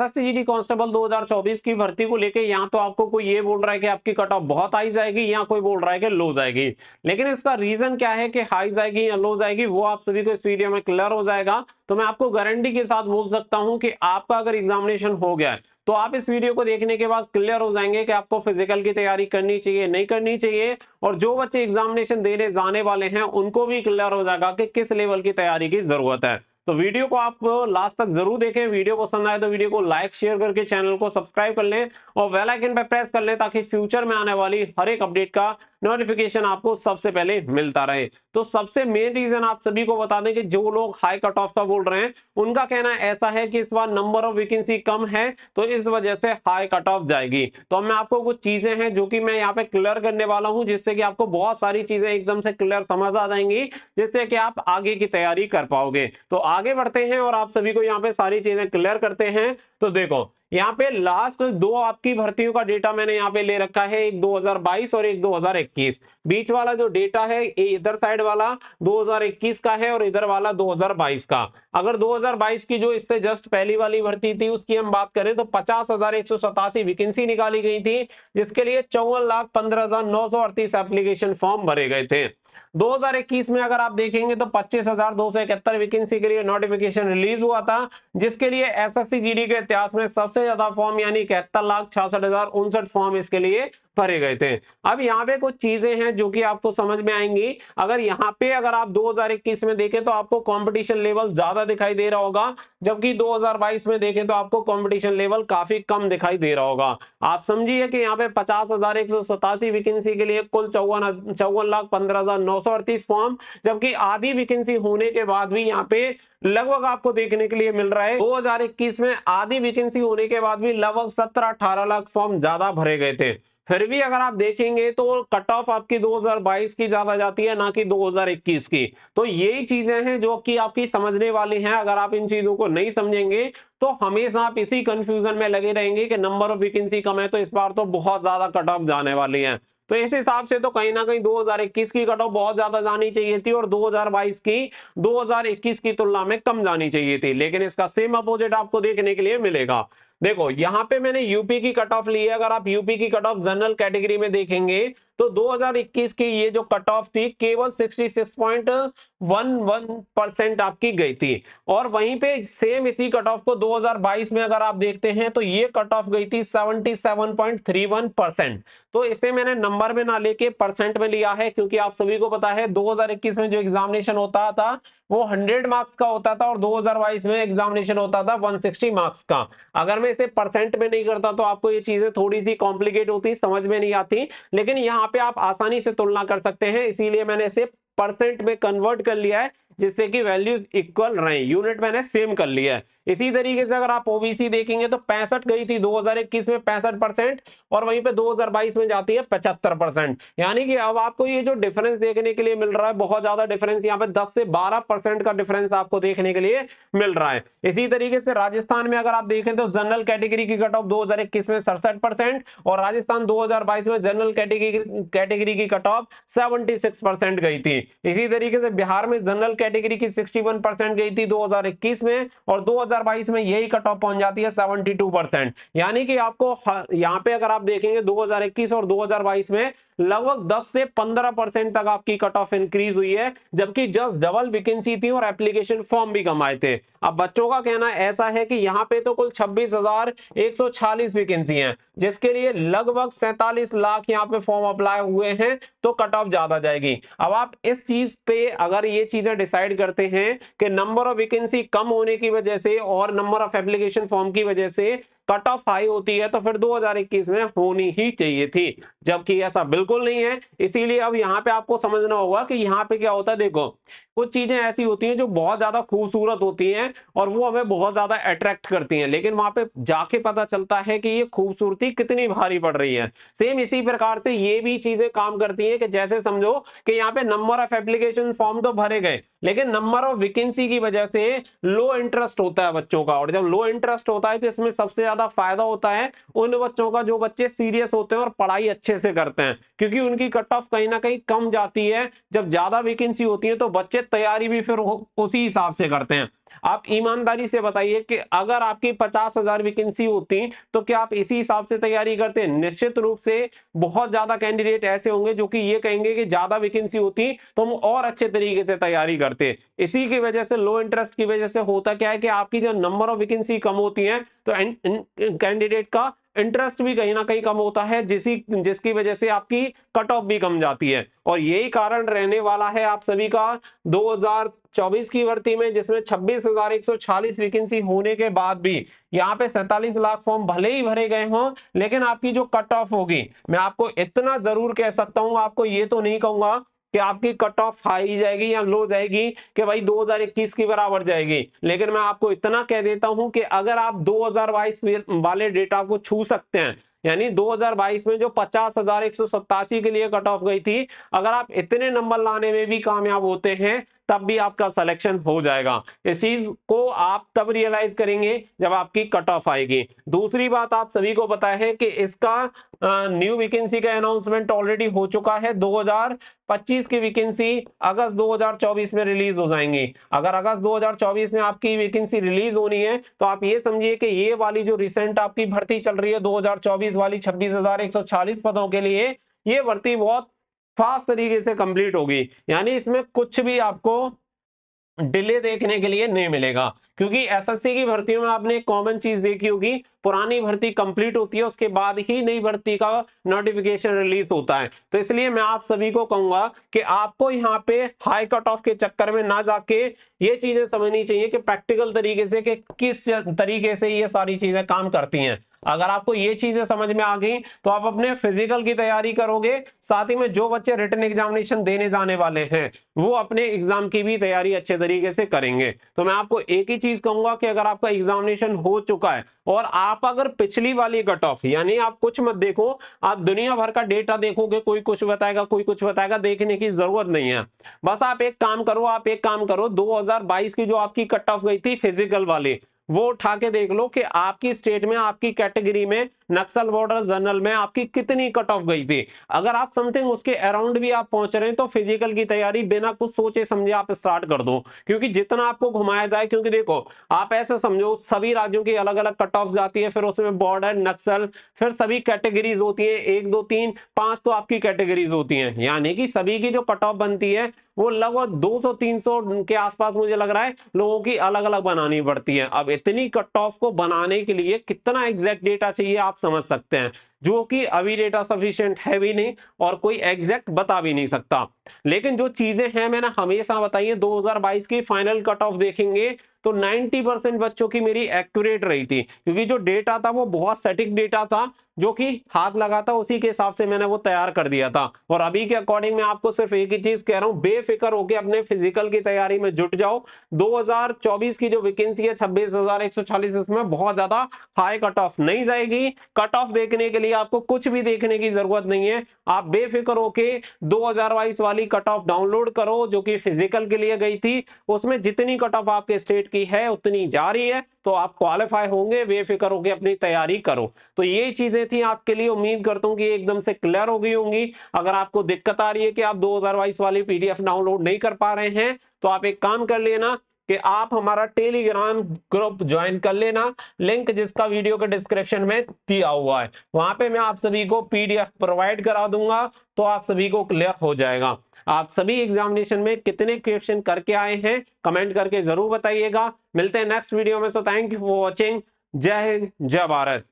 एसएससीजीडी constable 2024 की भर्ती को लेके यहाँ तो आपको कोई ये बोल रहा है कि आपकी कट ऑफ बहुत हाई जाएगी या कोई बोल रहा है कि लो जाएगी लेकिन इसका रीजन क्या है कि हाई जाएगी या लो जाएगी वो आप सभी को इस वीडियो में क्लियर हो जाएगा तो मैं आपको गारंटी के साथ बोल सकता हूँ कि आपका अगर एग्जामिनेशन हो गया तो आप इस वीडियो को देखने के बाद क्लियर हो जाएंगे कि आपको फिजिकल की तैयारी करनी चाहिए नहीं करनी चाहिए और जो बच्चे एग्जामिनेशन देने जाने वाले हैं उनको भी क्लियर हो जाएगा कि किस लेवल की तैयारी की जरूरत है तो वीडियो को आप लास्ट तक जरूर देखें वीडियो पसंद आए तो वीडियो को लाइक शेयर करके चैनल को सब्सक्राइब कर लें और वेल आइकन पर प्रेस कर लें ताकि फ्यूचर में आने वाली हर एक अपडेट का नोटिफिकेशन आपको सबसे पहले मिलता रहे तो सबसे मेन रीजन आप सभी को बता दें कि जो लोग हाई कट ऑफ का बोल रहे हैं उनका कहना ऐसा है कि इस बार नंबर ऑफ वैकेंसी कम है तो इस वजह से हाई कट ऑफ जाएगी तो मैं आपको कुछ चीजें हैं जो कि मैं यहाँ पे क्लियर करने वाला हूँ जिससे कि आपको बहुत सारी चीजें एकदम से क्लियर समझ आ जाएंगी जिससे कि आप आगे की तैयारी कर पाओगे तो आगे बढ़ते हैं और आप सभी को यहाँ पे सारी चीजें क्लियर करते हैं तो देखो यहाँ पे लास्ट दो आपकी भर्तियों का डेटा मैंने यहाँ पे ले रखा है एक 2022 और एक 2021 बीच वाला जो डेटा है इधर साइड वाला 2021 का है और इधर वाला 2022 का अगर 2022 की जो इससे जस्ट पहली वाली भर्ती थी उसकी हम बात करें तो पचास हजार एक सौ सतासी वैकेंसी निकाली गई थी जिसके लिए चौवन लाख पंद्रह हजार नौ सौ अड़तीस एप्लीकेशन फॉर्म भरे गए थे 2021 में अगर आप देखेंगे तो पच्चीस हजार दो सौ इकहत्तर वैकेंसी के लिए नोटिफिकेशन रिलीज हुआ था जिसके लिए एसएससी जीडी के इतिहास में सब सबसे ज्यादा फॉर्म यानी इकहत्तर लाख छियासठ हजार उनसठ फॉर्म इसके लिए भरे गए थे अब यहाँ पे कुछ चीजें हैं जो कि आपको समझ में आएंगी अगर यहाँ पे अगर आप 2021 में देखें तो आपको कंपटीशन लेवल ज्यादा दिखाई दे रहा होगा जबकि 2022 में देखें तो आपको कंपटीशन लेवल काफी कम दिखाई दे रहा होगा आप समझिए कि यहाँ पे पचास हजार एक सौ सतासी वैकेंसी के लिए कुल चौवन चौवन लाख पंद्रह हजार नौ सौ अड़तीस फॉर्म जबकि आधी वैकेंसी होने के बाद भी यहाँ पे लगभग आपको देखने के लिए मिल रहा है इक्कीस में आधी वैकेंसी होने के बाद भी लगभग सत्रह अठारह लाख फॉर्म ज्यादा भरे गए थे फिर भी अगर आप देखेंगे तो कट ऑफ आपकी 2022 की ज्यादा जाती है ना कि 2021 की तो यही चीजें हैं जो कि आपकी समझने वाली हैं अगर आप इन चीजों को नहीं समझेंगे तो हमेशा आप इसी कंफ्यूजन में लगे रहेंगे कि नंबर ऑफ वैकेंसी कम है तो इस बार तो बहुत ज्यादा कट ऑफ जाने वाली है तो इस हिसाब से तो कहीं ना कहीं 2021 की कट ऑफ बहुत ज्यादा जानी चाहिए थी और 2022 की 2021 की तुलना में कम जानी चाहिए थी लेकिन इसका सेम अपोजिट आपको देखने के लिए मिलेगा देखो यहां पे मैंने यूपी की कट ऑफ ली है अगर आप यूपी की कट ऑफ जनरल कैटेगरी में देखेंगे तो 2021 की ये जो कट ऑफ थी केवल 66.11 परसेंट आपकी गई थी और वहीं पे सेम इसी कट ऑफ को 2022 में अगर आप देखते हैं तो ये कट ऑफ गई थी 77.31 परसेंट तो इसे मैंने नंबर में ना लेके परसेंट में लिया है क्योंकि आप सभी को पता है 2021 में जो एग्जामिनेशन होता था वो 100 मार्क्स का होता था और 2022 में एग्जामिनेशन होता था 160 मार्क्स का अगर मैं इसे परसेंट में नहीं करता तो आपको ये चीजें थोड़ी सी कॉम्प्लिकेट होती समझ में नहीं आती लेकिन यहाँ यहां पे आप आसानी से तुलना कर सकते हैं इसीलिए मैंने इसे परसेंट में कन्वर्ट कर लिया है जिससे कि वैल्यूज इक्वल रहे यूनिट मैंने सेम कर लिया है इसी तरीके से अगर आप ओबीसी देखेंगे तो पैंसठ गई थी 2021 में पैंसठ परसेंट और वहीं पे 2022 में जाती है पचहत्तर परसेंट यानी कि अब आपको ये जो डिफरेंस देखने के लिए मिल रहा है बहुत ज्यादा डिफरेंस यहाँ पे 10 से 12 परसेंट का डिफरेंस आपको देखने के लिए मिल रहा है इसी तरीके से राजस्थान में अगर आप देखें तो जनरल कैटेगरी की कट ऑफ दो में सड़सठ और राजस्थान दो में जनरल कैटेगरी कैटेगरी की कट ऑफ सेवेंटी गई थी इसी तरीके से बिहार में जनरल कैटेगरी की 61 परसेंट गई थी 2021 में और 2022 में यही कट ऑफ पहुंच जाती है 72 परसेंट यानी कि आपको यहाँ पे अगर आप देखेंगे 2021 और 2022 में लगभग 10 से 15 परसेंट तक आपकी कट ऑफ इंक्रीज हुई है जबकि जस्ट डबल वैकेंसी थी और एप्लीकेशन फॉर्म भी कम आए थे अब बच्चों का कहना ऐसा है कि यहाँ पे तो कुल छब्बीस वैकेंसी है जिसके लिए लगभग सैतालीस लाख यहाँ पे फॉर्म अप्लाई हुए हैं तो कट ऑफ ज्यादा जाएगी अब आप इस चीज पे अगर ये चीजें डिसाइड करते हैं कि नंबर ऑफ वैकेंसी कम होने की वजह से और नंबर ऑफ एप्लीकेशन फॉर्म की वजह से कट ऑफ हाई होती है तो फिर 2021 में होनी ही चाहिए थी जबकि ऐसा बिल्कुल नहीं है इसीलिए अब यहाँ पे आपको समझना होगा कि यहाँ पे क्या होता है देखो कुछ चीजें ऐसी होती हैं जो बहुत ज्यादा खूबसूरत होती हैं और वो हमें बहुत ज्यादा अट्रैक्ट करती हैं लेकिन वहां पे जाके पता चलता है कि ये खूबसूरती कितनी भारी पड़ रही है सेम इसी प्रकार से ये भी चीजें काम करती हैं कि जैसे समझो कि यहाँ पे नंबर ऑफ एप्लीकेशन फॉर्म तो भरे गए लेकिन नंबर ऑफ वैकेंसी की वजह से लो इंटरेस्ट होता है बच्चों का और जब लो इंटरेस्ट होता है तो इसमें सबसे ज्यादा फायदा होता है उन बच्चों का जो बच्चे सीरियस होते हैं और पढ़ाई अच्छे से करते हैं क्योंकि उनकी कट ऑफ कहीं ना कहीं कम जाती है जब ज्यादा वेकेंसी होती है तो बच्चे तैयारी भी फिर उसी हिसाब से करते हैं आप ईमानदारी से बताइए कि अगर आपकी पचास हजार वैकेंसी होती तो क्या आप इसी हिसाब से तैयारी करते हैं निश्चित रूप से बहुत ज्यादा कैंडिडेट ऐसे होंगे जो कि ये कहेंगे कि ज्यादा वैकेंसी होती तो हम और अच्छे तरीके से तैयारी करते इसी की वजह से लो इंटरेस्ट की वजह से होता क्या है कि आपकी जो नंबर ऑफ वैकेंसी कम होती है तो कैंडिडेट का इंटरेस्ट भी कहीं ना कहीं कम होता है जिसी जिसकी वजह से आपकी कट ऑफ भी कम जाती है और यही कारण रहने वाला है आप सभी का 2024 की भर्ती में जिसमें 26,140 वैकेंसी होने के बाद भी यहाँ पे सैतालीस लाख फॉर्म भले ही भरे गए हों लेकिन आपकी जो कट ऑफ होगी मैं आपको इतना जरूर कह सकता हूँ आपको ये तो नहीं कहूंगा कि आपकी कट ऑफ हाई जाएगी या लो जाएगी कि भाई 2021 की बराबर जाएगी लेकिन मैं आपको इतना कह देता हूं कि अगर आप 2022 वाले डेटा को छू सकते हैं यानी 2022 में जो पचास हजार एक सौ सत्तासी के लिए कट ऑफ गई थी अगर आप इतने नंबर लाने में भी कामयाब होते हैं तब भी आपका सिलेक्शन हो जाएगा इस चीज को आप तब रियलाइज करेंगे जब आपकी कट ऑफ आएगी दूसरी बात आप सभी को बताया है कि इसका न्यू वैकेंसी का अनाउंसमेंट ऑलरेडी हो चुका है 2025 की वैकेंसी अगस्त 2024 में रिलीज हो जाएंगी अगर अगस्त 2024 में आपकी वैकेंसी रिलीज होनी है तो आप ये समझिए कि ये वाली जो रिसेंट आपकी भर्ती चल रही है 2024 वाली 26,140 पदों के लिए ये भर्ती बहुत फास्ट तरीके से कंप्लीट होगी यानी इसमें कुछ भी आपको डिले देखने के लिए नहीं मिलेगा क्योंकि एसएससी की भर्तियों में आपने एक कॉमन चीज देखी होगी पुरानी भर्ती कंप्लीट होती है उसके बाद ही नई भर्ती का नोटिफिकेशन रिलीज होता है तो इसलिए मैं आप सभी को कहूंगा कि आपको यहाँ पे हाई कट ऑफ के चक्कर में ना जाके ये चीजें समझनी चाहिए कि प्रैक्टिकल तरीके से कि किस तरीके से ये सारी चीजें काम करती हैं अगर आपको ये चीजें समझ में आ गई तो आप अपने फिजिकल की तैयारी करोगे साथ ही में जो बच्चे रिटर्न एग्जामिनेशन देने जाने वाले हैं वो अपने एग्जाम की भी तैयारी अच्छे तरीके से करेंगे तो मैं आपको एक ही चीज कहूंगा कि अगर आपका एग्जामिनेशन हो चुका है और आप अगर पिछली वाली कट ऑफ यानी आप कुछ मत देखो आप दुनिया भर का डेटा देखोगे कोई कुछ बताएगा कोई कुछ बताएगा देखने की जरूरत नहीं है बस आप एक काम करो आप एक काम करो दो की जो आपकी कट ऑफ गई थी फिजिकल वाली वो उठा के देख लो कि आपकी स्टेट में आपकी कैटेगरी में नक्सल बॉर्डर जनरल में आपकी कितनी कट ऑफ गई थी अगर आप समथिंग उसके अराउंड भी आप पहुंच रहे हैं तो फिजिकल की तैयारी बिना कुछ सोचे समझे आप स्टार्ट कर दो क्योंकि जितना आपको घुमाया जाए क्योंकि देखो आप ऐसे समझो सभी राज्यों की अलग अलग कट ऑफ जाती है फिर उसमें बॉर्डर नक्सल फिर सभी कैटेगरीज होती है एक दो तीन पांच तो आपकी कैटेगरीज होती है यानी कि सभी की जो कट ऑफ बनती है वो लगभग दो सौ के आसपास मुझे लग रहा है लोगों की अलग अलग बनानी पड़ती है अब इतनी कट ऑफ को बनाने के लिए कितना एग्जैक्ट डेटा चाहिए आप समझ सकते हैं जो कि अभी डेटा सफिशियंट है भी नहीं और कोई एग्जैक्ट बता भी नहीं सकता लेकिन जो चीजें हैं मैंने हमेशा बताई है दो की फाइनल कट ऑफ देखेंगे तो 90 परसेंट बच्चों की मेरी एक्यूरेट रही थी क्योंकि जो डेटा था वो बहुत सटीक डेटा था जो कि हाथ लगा था उसी के हिसाब से मैंने वो तैयार कर दिया था और अभी के अकॉर्डिंग मैं आपको सिर्फ एक ही चीज कह रहा हूँ बेफिक्र होकर अपने फिजिकल की तैयारी में जुट जाओ 2024 की जो वैकेंसी है 26,140 इसमें बहुत ज्यादा हाई कट ऑफ नहीं जाएगी कट ऑफ देखने के लिए आपको कुछ भी देखने की जरूरत नहीं है आप बेफिक्र होके दो वाली कट ऑफ डाउनलोड करो जो कि फिजिकल के लिए गई थी उसमें जितनी कट ऑफ आपके स्टेट की है उतनी जा रही है तो आप क्वालिफाई होंगे बेफिक्र होकर अपनी तैयारी करो तो ये चीजें थी आपके लिए उम्मीद करता हूँ कि एकदम से क्लियर हो गई होंगी अगर आपको दिक्कत आ रही है कि आप दो वाली पीडीएफ डाउनलोड नहीं कर पा रहे हैं तो आप एक काम कर लेना कि आप हमारा टेलीग्राम ग्रुप ज्वाइन कर लेना लिंक जिसका वीडियो के डिस्क्रिप्शन में दिया हुआ है वहां पे मैं आप सभी को पीडीएफ प्रोवाइड करा दूंगा तो आप सभी को क्लियर हो जाएगा आप सभी एग्जामिनेशन में कितने क्वेश्चन करके आए हैं कमेंट करके जरूर बताइएगा मिलते हैं नेक्स्ट वीडियो में so thank you for watching जय हिंद जय भारत